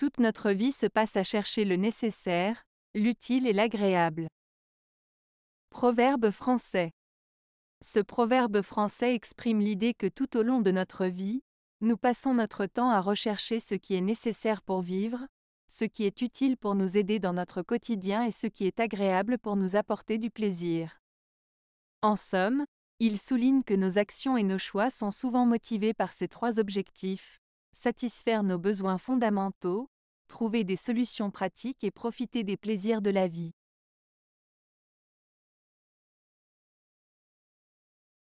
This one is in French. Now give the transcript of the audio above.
Toute notre vie se passe à chercher le nécessaire, l'utile et l'agréable. Proverbe français. Ce proverbe français exprime l'idée que tout au long de notre vie, nous passons notre temps à rechercher ce qui est nécessaire pour vivre, ce qui est utile pour nous aider dans notre quotidien et ce qui est agréable pour nous apporter du plaisir. En somme, il souligne que nos actions et nos choix sont souvent motivés par ces trois objectifs, satisfaire nos besoins fondamentaux, trouver des solutions pratiques et profiter des plaisirs de la vie.